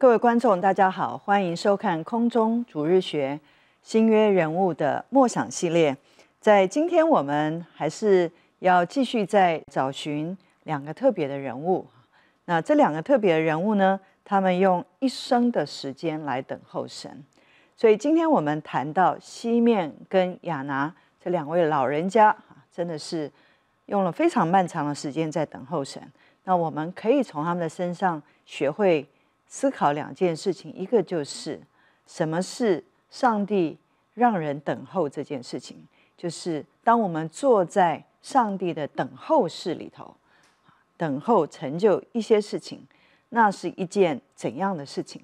各位观众，大家好，欢迎收看空中主日学新约人物的默想系列。在今天，我们还是要继续在找寻两个特别的人物。那这两个特别的人物呢？他们用一生的时间来等候神。所以今天我们谈到西面跟亚拿这两位老人家真的是用了非常漫长的时间在等候神。那我们可以从他们的身上学会。思考两件事情，一个就是什么是上帝让人等候这件事情，就是当我们坐在上帝的等候室里头，等候成就一些事情，那是一件怎样的事情？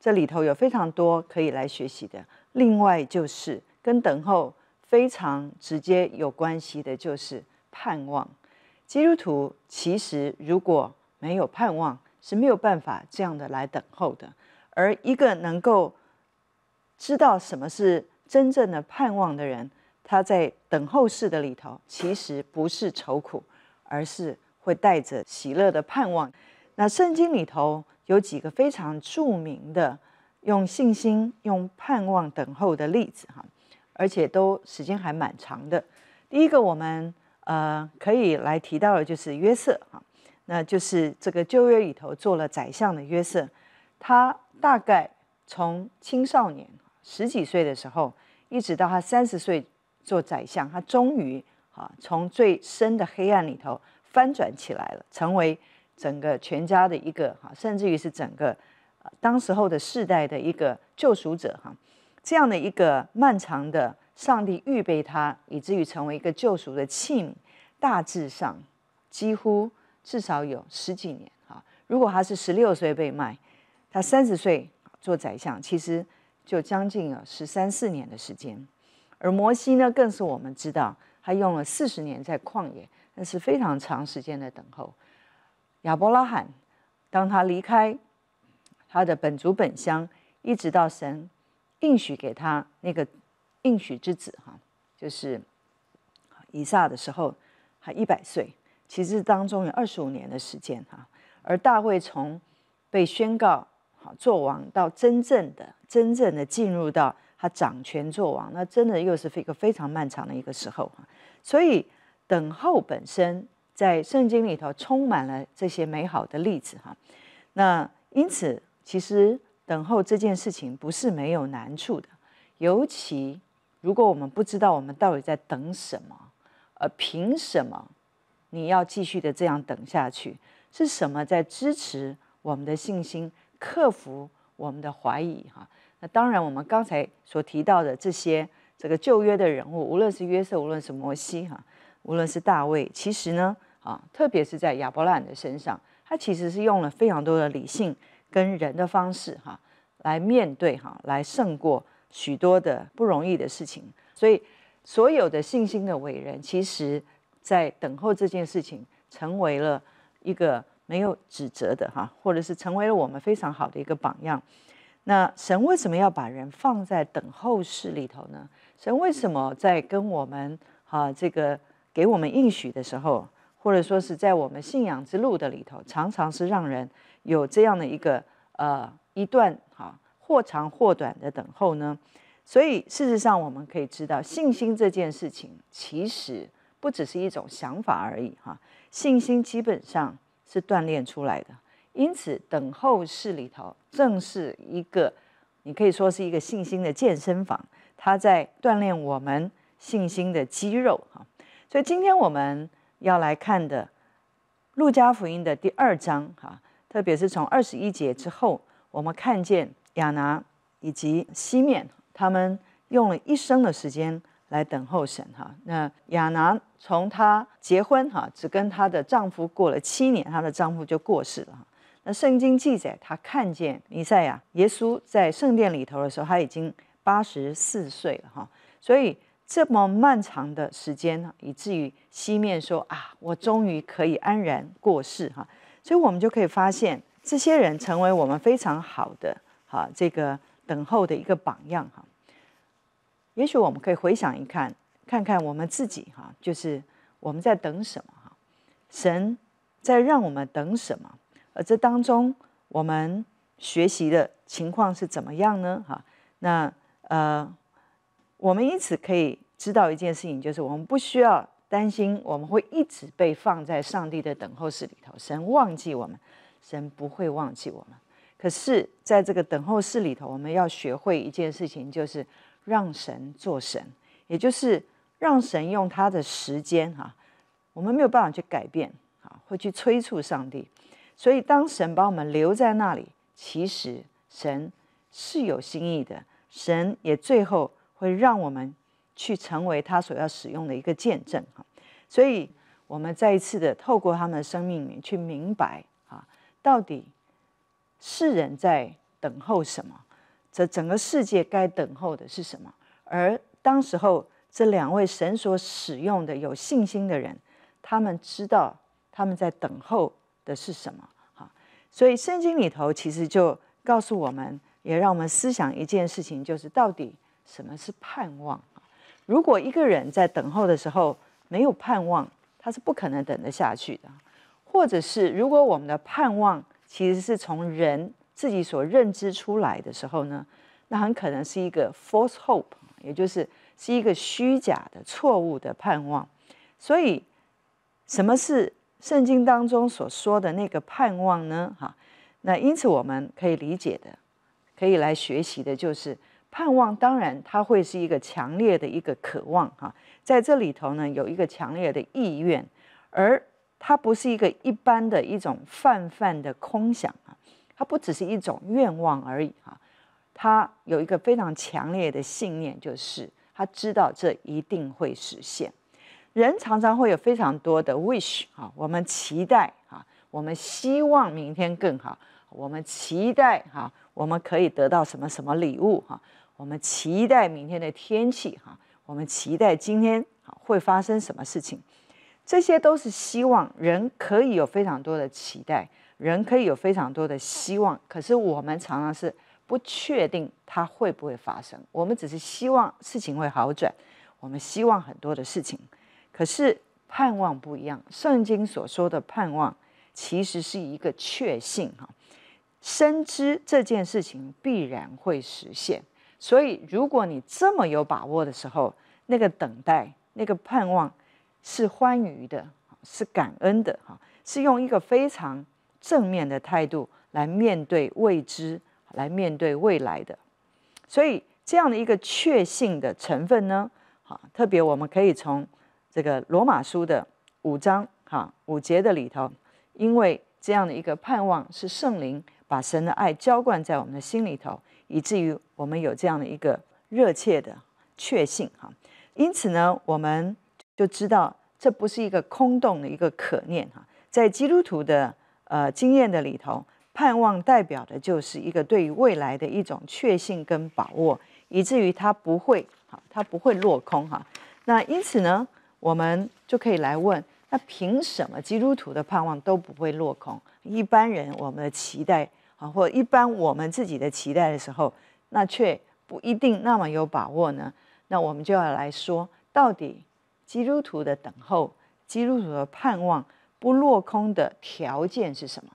这里头有非常多可以来学习的。另外就是跟等候非常直接有关系的，就是盼望。基督徒其实如果没有盼望，是没有办法这样的来等候的，而一个能够知道什么是真正的盼望的人，他在等候式的里头，其实不是愁苦，而是会带着喜乐的盼望。那圣经里头有几个非常著名的用信心、用盼望等候的例子哈，而且都时间还蛮长的。第一个我们呃可以来提到的就是约瑟哈。那就是这个旧约里头做了宰相的约瑟，他大概从青少年十几岁的时候，一直到他三十岁做宰相，他终于啊从最深的黑暗里头翻转起来了，成为整个全家的一个哈，甚至于是整个当时候的世代的一个救赎者哈。这样的一个漫长的上帝预备他，以至于成为一个救赎的器，大致上几乎。至少有十几年啊！如果他是十六岁被卖，他三十岁做宰相，其实就将近有十三四年的时间。而摩西呢，更是我们知道他用了四十年在旷野，那是非常长时间的等候。亚伯拉罕当他离开他的本族本乡，一直到神应许给他那个应许之子哈，就是以撒的时候，他一百岁。其实当中有二十五年的时间哈，而大卫从被宣告好做王到真正的真正的进入到他掌权做王，那真的又是一个非常漫长的一个时候哈。所以等候本身在圣经里头充满了这些美好的例子哈。那因此，其实等候这件事情不是没有难处的，尤其如果我们不知道我们到底在等什么，呃，凭什么？你要继续的这样等下去，是什么在支持我们的信心，克服我们的怀疑？哈，那当然，我们刚才所提到的这些这个旧约的人物，无论是约瑟，无论是摩西，哈，无论是大卫，其实呢，啊，特别是在亚伯拉罕的身上，他其实是用了非常多的理性跟人的方式，哈，来面对哈，来胜过许多的不容易的事情。所以，所有的信心的伟人，其实。在等候这件事情，成为了一个没有指责的哈，或者是成为了我们非常好的一个榜样。那神为什么要把人放在等候室里头呢？神为什么在跟我们哈这个给我们应许的时候，或者说是在我们信仰之路的里头，常常是让人有这样的一个呃一段哈或长或短的等候呢？所以，事实上我们可以知道，信心这件事情其实。不只是一种想法而已哈，信心基本上是锻炼出来的。因此，等候室里头正是一个，你可以说是一个信心的健身房，它在锻炼我们信心的肌肉哈。所以，今天我们要来看的《路加福音》的第二章哈，特别是从二十一节之后，我们看见亚拿以及西面他们用了一生的时间。来等候神哈。那雅拿从她结婚哈，只跟她的丈夫过了七年，她的丈夫就过世了哈。那圣经记载，她看见弥赛亚耶稣在圣殿里头的时候，她已经八十四岁了哈。所以这么漫长的时间呢，以至于西面说啊，我终于可以安然过世哈。所以我们就可以发现，这些人成为我们非常好的哈这个等候的一个榜样哈。也许我们可以回想一看看看我们自己哈，就是我们在等什么哈？神在让我们等什么？而这当中，我们学习的情况是怎么样呢？哈，那呃，我们因此可以知道一件事情，就是我们不需要担心我们会一直被放在上帝的等候室里头，神忘记我们，神不会忘记我们。可是，在这个等候室里头，我们要学会一件事情，就是。让神做神，也就是让神用他的时间哈，我们没有办法去改变啊，会去催促上帝。所以，当神把我们留在那里，其实神是有心意的，神也最后会让我们去成为他所要使用的一个见证哈。所以，我们再一次的透过他们的生命里去明白啊，到底世人在等候什么。这整个世界该等候的是什么？而当时候，这两位神所使用的有信心的人，他们知道他们在等候的是什么。哈，所以圣经里头其实就告诉我们，也让我们思想一件事情，就是到底什么是盼望如果一个人在等候的时候没有盼望，他是不可能等得下去的。或者是如果我们的盼望其实是从人。自己所认知出来的时候呢，那很可能是一个 false hope，也就是是一个虚假的、错误的盼望。所以，什么是圣经当中所说的那个盼望呢？哈，那因此我们可以理解的、可以来学习的就是盼望。当然，它会是一个强烈的一个渴望哈，在这里头呢，有一个强烈的意愿，而它不是一个一般的一种泛泛的空想啊。它不只是一种愿望而已哈，他有一个非常强烈的信念，就是他知道这一定会实现。人常常会有非常多的 wish 哈，我们期待哈，我们希望明天更好，我们期待哈，我们可以得到什么什么礼物哈，我们期待明天的天气哈，我们期待今天会发生什么事情，这些都是希望人可以有非常多的期待。人可以有非常多的希望，可是我们常常是不确定它会不会发生。我们只是希望事情会好转，我们希望很多的事情。可是盼望不一样，圣经所说的盼望其实是一个确信哈，深知这件事情必然会实现。所以，如果你这么有把握的时候，那个等待、那个盼望是欢愉的，是感恩的哈，是用一个非常。正面的态度来面对未知，来面对未来的，所以这样的一个确信的成分呢，哈，特别我们可以从这个罗马书的五章哈五节的里头，因为这样的一个盼望是圣灵把神的爱浇灌在我们的心里头，以至于我们有这样的一个热切的确信哈，因此呢，我们就知道这不是一个空洞的一个可念哈，在基督徒的。呃，经验的里头，盼望代表的就是一个对于未来的一种确信跟把握，以至于它不会，哈，它不会落空，哈。那因此呢，我们就可以来问，那凭什么基督徒的盼望都不会落空？一般人我们的期待，啊，或一般我们自己的期待的时候，那却不一定那么有把握呢？那我们就要来说，到底基督徒的等候，基督徒的盼望。不落空的条件是什么？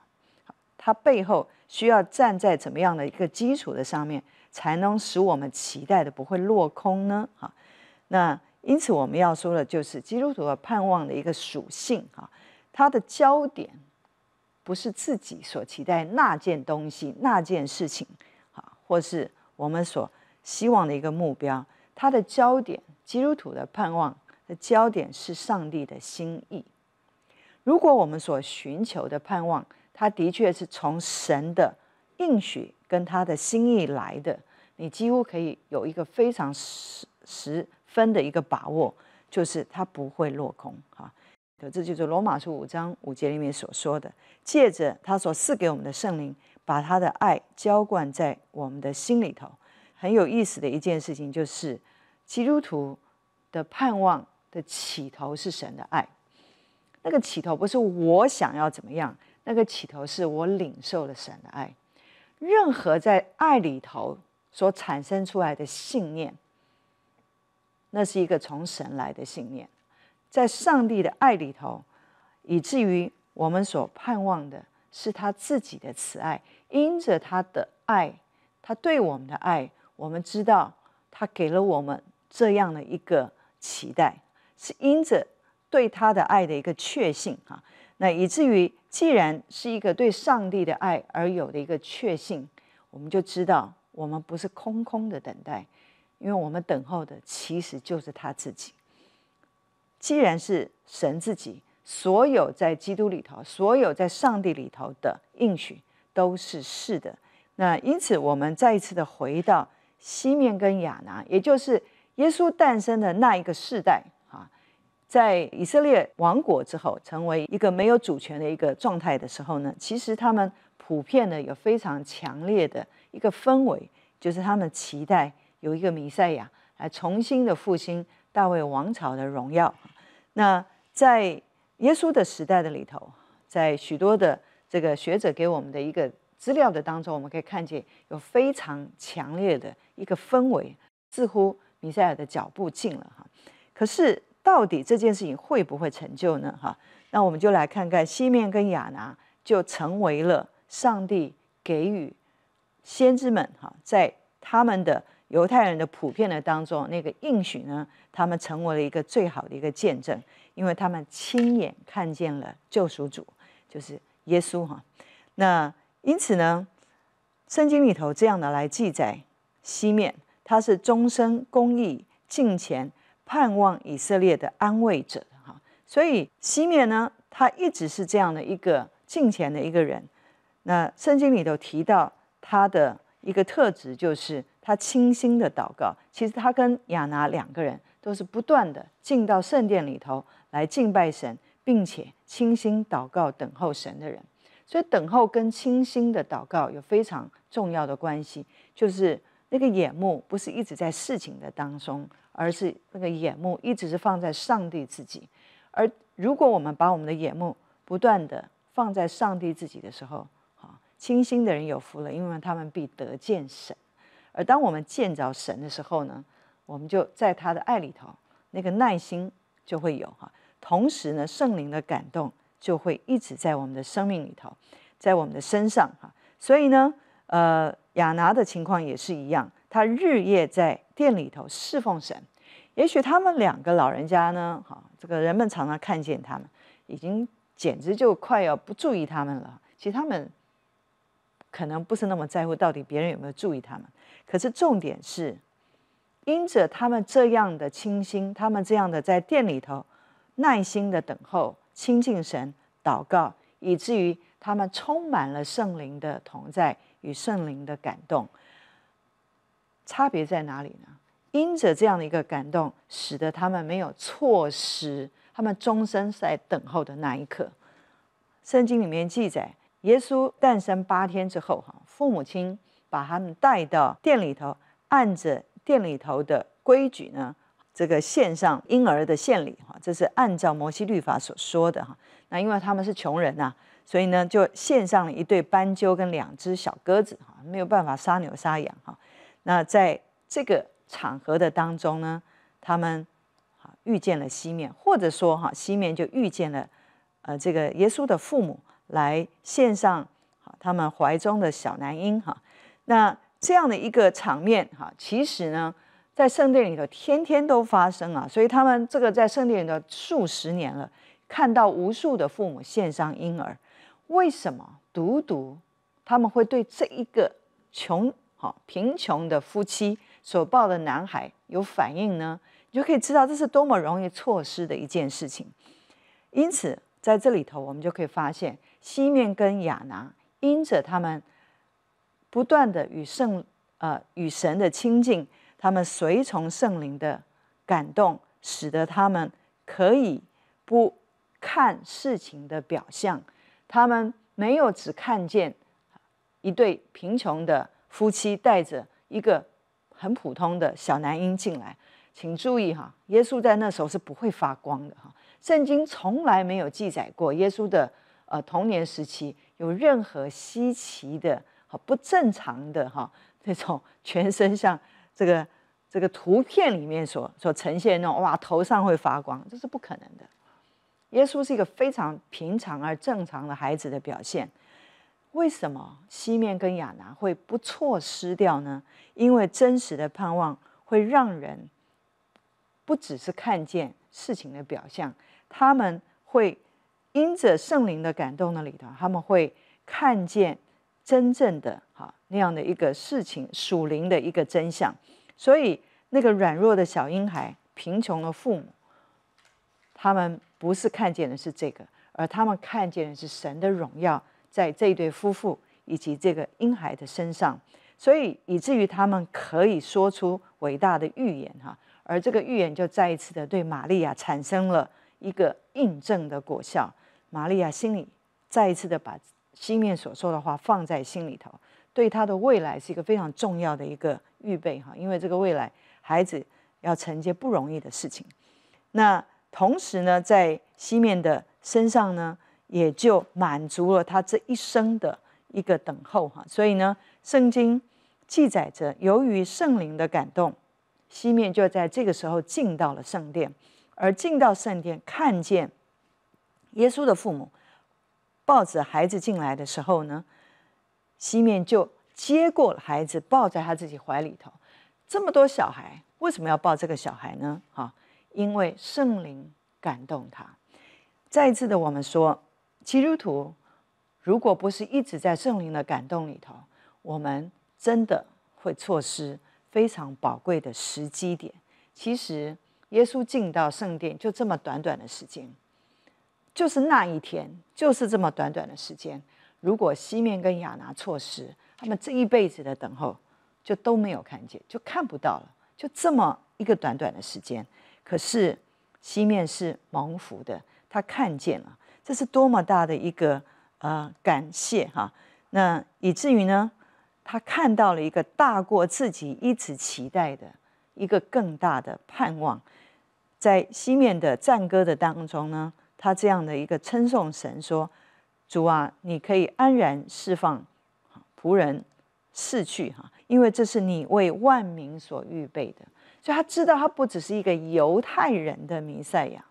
它背后需要站在怎么样的一个基础的上面，才能使我们期待的不会落空呢？哈，那因此我们要说的就是基督徒的盼望的一个属性哈，它的焦点不是自己所期待那件东西、那件事情，哈，或是我们所希望的一个目标，它的焦点，基督徒的盼望的焦点是上帝的心意。如果我们所寻求的盼望，它的确是从神的应许跟他的心意来的，你几乎可以有一个非常十十分的一个把握，就是它不会落空哈。这就是罗马书五章五节里面所说的，借着他所赐给我们的圣灵，把他的爱浇灌在我们的心里头。很有意思的一件事情就是，基督徒的盼望的起头是神的爱。那个起头不是我想要怎么样，那个起头是我领受了神的爱。任何在爱里头所产生出来的信念，那是一个从神来的信念，在上帝的爱里头，以至于我们所盼望的是他自己的慈爱。因着他的爱，他对我们的爱，我们知道他给了我们这样的一个期待，是因着。对他的爱的一个确信啊，那以至于既然是一个对上帝的爱而有的一个确信，我们就知道我们不是空空的等待，因为我们等候的其实就是他自己。既然是神自己，所有在基督里头、所有在上帝里头的应许都是是的。那因此，我们再一次的回到西面跟雅拿，也就是耶稣诞生的那一个世代。在以色列亡国之后，成为一个没有主权的一个状态的时候呢，其实他们普遍呢有非常强烈的一个氛围，就是他们期待有一个弥赛亚来重新的复兴大卫王朝的荣耀。那在耶稣的时代的里头，在许多的这个学者给我们的一个资料的当中，我们可以看见有非常强烈的一个氛围，似乎弥赛亚的脚步近了哈，可是。到底这件事情会不会成就呢？哈，那我们就来看看西面跟雅拿就成为了上帝给予先知们哈，在他们的犹太人的普遍的当中，那个应许呢，他们成为了一个最好的一个见证，因为他们亲眼看见了救赎主，就是耶稣哈。那因此呢，圣经里头这样的来记载，西面他是终身公义敬虔。盼望以色列的安慰者，哈，所以西面呢，他一直是这样的一个敬虔的一个人。那圣经里头提到他的一个特质，就是他清心的祷告。其实他跟亚拿两个人都是不断的进到圣殿里头来敬拜神，并且清心祷告、等候神的人。所以等候跟清心的祷告有非常重要的关系，就是那个眼目不是一直在事情的当中。而是那个眼目一直是放在上帝自己，而如果我们把我们的眼目不断的放在上帝自己的时候，好，清新的人有福了，因为他们必得见神。而当我们见着神的时候呢，我们就在他的爱里头，那个耐心就会有哈。同时呢，圣灵的感动就会一直在我们的生命里头，在我们的身上哈。所以呢，呃，亚拿的情况也是一样，他日夜在殿里头侍奉神。也许他们两个老人家呢，哈，这个人们常常看见他们，已经简直就快要不注意他们了。其实他们可能不是那么在乎到底别人有没有注意他们。可是重点是，因着他们这样的清新，他们这样的在店里头耐心的等候、亲近神、祷告，以至于他们充满了圣灵的同在与圣灵的感动。差别在哪里呢？因着这样的一个感动，使得他们没有错失他们终身在等候的那一刻。圣经里面记载，耶稣诞生八天之后，哈，父母亲把他们带到店里头，按着店里头的规矩呢，这个献上婴儿的献礼，哈，这是按照摩西律法所说的，哈。那因为他们是穷人呐，所以呢，就献上了一对斑鸠跟两只小鸽子，哈，没有办法杀牛杀羊，哈。那在这个。场合的当中呢，他们啊遇见了西面，或者说哈西面就遇见了呃这个耶稣的父母来献上他们怀中的小男婴哈。那这样的一个场面哈，其实呢在圣殿里头天天都发生啊。所以他们这个在圣殿里的数十年了，看到无数的父母献上婴儿，为什么独独他们会对这一个穷好贫穷的夫妻？所抱的男孩有反应呢，你就可以知道这是多么容易错失的一件事情。因此，在这里头，我们就可以发现西面跟亚拿，因着他们不断的与圣呃与神的亲近，他们随从圣灵的感动，使得他们可以不看事情的表象，他们没有只看见一对贫穷的夫妻带着一个。很普通的小男婴进来，请注意哈，耶稣在那时候是不会发光的哈，圣经从来没有记载过耶稣的呃童年时期有任何稀奇的、哈不正常的哈这种全身像这个这个图片里面所所呈现那种哇，头上会发光，这是不可能的。耶稣是一个非常平常而正常的孩子的表现。为什么西面跟亚拿会不错失掉呢？因为真实的盼望会让人不只是看见事情的表象，他们会因着圣灵的感动那里头，他们会看见真正的哈那样的一个事情属灵的一个真相。所以那个软弱的小婴孩、贫穷的父母，他们不是看见的是这个，而他们看见的是神的荣耀。在这一对夫妇以及这个婴孩的身上，所以以至于他们可以说出伟大的预言哈，而这个预言就再一次的对玛利亚产生了一个印证的果效。玛利亚心里再一次的把西面所说的话放在心里头，对他的未来是一个非常重要的一个预备哈，因为这个未来孩子要承接不容易的事情。那同时呢，在西面的身上呢。也就满足了他这一生的一个等候哈，所以呢，圣经记载着，由于圣灵的感动，西面就在这个时候进到了圣殿，而进到圣殿看见耶稣的父母抱着孩子进来的时候呢，西面就接过了孩子，抱在他自己怀里头。这么多小孩为什么要抱这个小孩呢？哈，因为圣灵感动他。再一次的，我们说。基督徒，如果不是一直在圣灵的感动里头，我们真的会错失非常宝贵的时机点。其实，耶稣进到圣殿就这么短短的时间，就是那一天，就是这么短短的时间。如果西面跟亚拿错失，他们这一辈子的等候就都没有看见，就看不到了。就这么一个短短的时间，可是西面是蒙福的，他看见了。这是多么大的一个呃感谢哈！那以至于呢，他看到了一个大过自己一直期待的、一个更大的盼望。在西面的赞歌的当中呢，他这样的一个称颂神说：“主啊，你可以安然释放仆人逝去哈，因为这是你为万民所预备的。”所以他知道，他不只是一个犹太人的弥赛亚，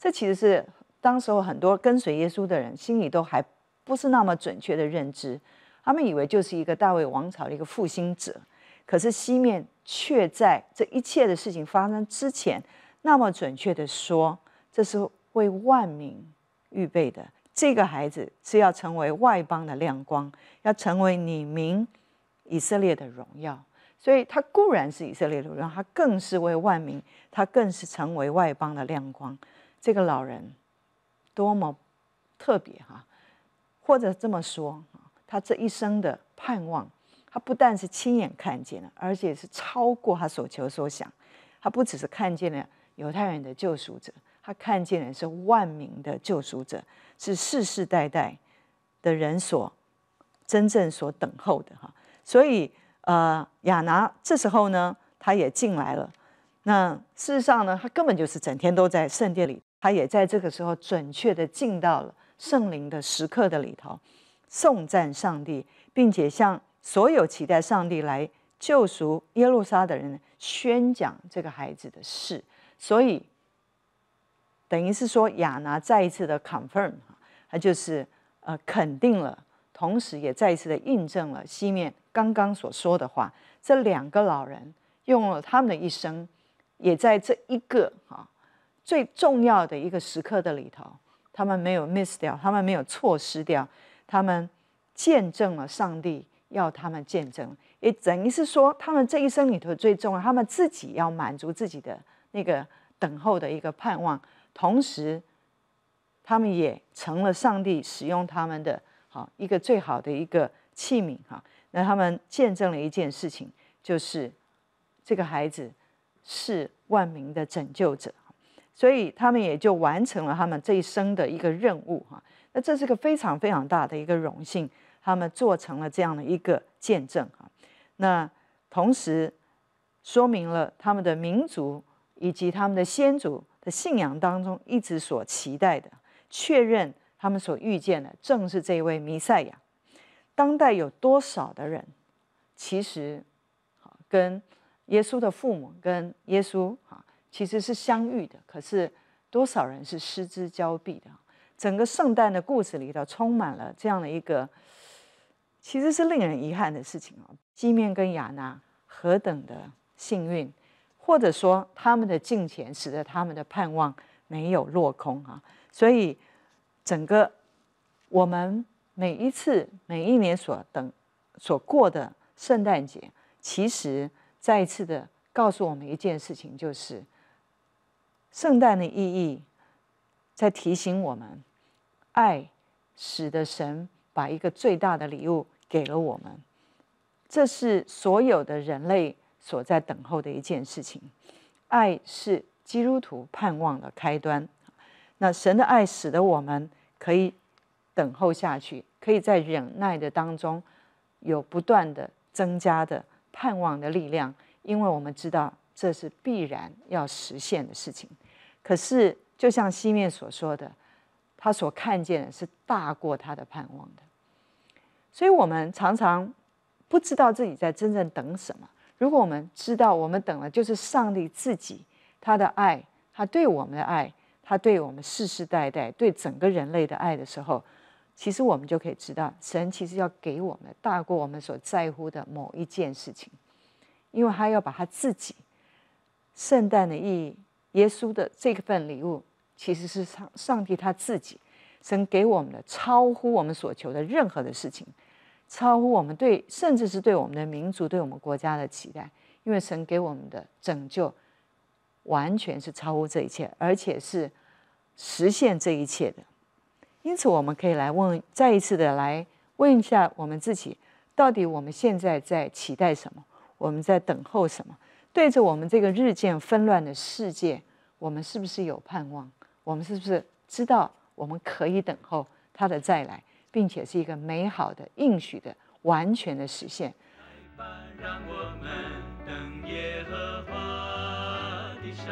这其实是。当时候很多跟随耶稣的人心里都还不是那么准确的认知，他们以为就是一个大卫王朝的一个复兴者，可是西面却在这一切的事情发生之前，那么准确的说，这是为万民预备的。这个孩子是要成为外邦的亮光，要成为你明以色列的荣耀。所以他固然是以色列的荣耀，他更是为万民，他更是成为外邦的亮光。这个老人。多么特别哈，或者这么说，他这一生的盼望，他不但是亲眼看见了，而且是超过他所求所想。他不只是看见了犹太人的救赎者，他看见的是万民的救赎者，是世世代代的人所真正所等候的哈。所以，呃，亚拿这时候呢，他也进来了。那事实上呢，他根本就是整天都在圣殿里。他也在这个时候准确的进到了圣灵的时刻的里头，颂赞上帝，并且向所有期待上帝来救赎耶路撒的人宣讲这个孩子的事。所以，等于是说亚拿再一次的 confirm，他就是呃肯定了，同时也再一次的印证了西面刚刚所说的话。这两个老人用了他们的一生，也在这一个啊。最重要的一个时刻的里头，他们没有 miss 掉，他们没有错失掉，他们见证了上帝要他们见证。也等于是说，他们这一生里头最重要，他们自己要满足自己的那个等候的一个盼望，同时他们也成了上帝使用他们的好一个最好的一个器皿哈。那他们见证了一件事情，就是这个孩子是万民的拯救者。所以他们也就完成了他们这一生的一个任务哈，那这是个非常非常大的一个荣幸，他们做成了这样的一个见证哈，那同时说明了他们的民族以及他们的先祖的信仰当中一直所期待的，确认他们所遇见的正是这位弥赛亚。当代有多少的人其实跟耶稣的父母跟耶稣其实是相遇的，可是多少人是失之交臂的？整个圣诞的故事里头充满了这样的一个，其实是令人遗憾的事情啊。基面跟亚娜何等的幸运，或者说他们的敬前使得他们的盼望没有落空啊。所以整个我们每一次每一年所等所过的圣诞节，其实再一次的告诉我们一件事情，就是。圣诞的意义，在提醒我们，爱使得神把一个最大的礼物给了我们。这是所有的人类所在等候的一件事情。爱是基督徒盼望的开端。那神的爱使得我们可以等候下去，可以在忍耐的当中有不断的增加的盼望的力量，因为我们知道这是必然要实现的事情。可是，就像西面所说的，他所看见的是大过他的盼望的。所以，我们常常不知道自己在真正等什么。如果我们知道，我们等的就是上帝自己，他的爱，他对我们的爱，他对我们世世代代、对整个人类的爱的时候，其实我们就可以知道，神其实要给我们大过我们所在乎的某一件事情，因为他要把他自己圣诞的意义。耶稣的这份礼物，其实是上上帝他自己，神给我们的超乎我们所求的任何的事情，超乎我们对甚至是对我们的民族、对我们国家的期待，因为神给我们的拯救，完全是超乎这一切，而且是实现这一切的。因此，我们可以来问，再一次的来问一下我们自己，到底我们现在在期待什么？我们在等候什么？对着我们这个日渐纷乱的世界，我们是不是有盼望？我们是不是知道我们可以等候他的再来，并且是一个美好的应许的完全的实现？让我们和的山，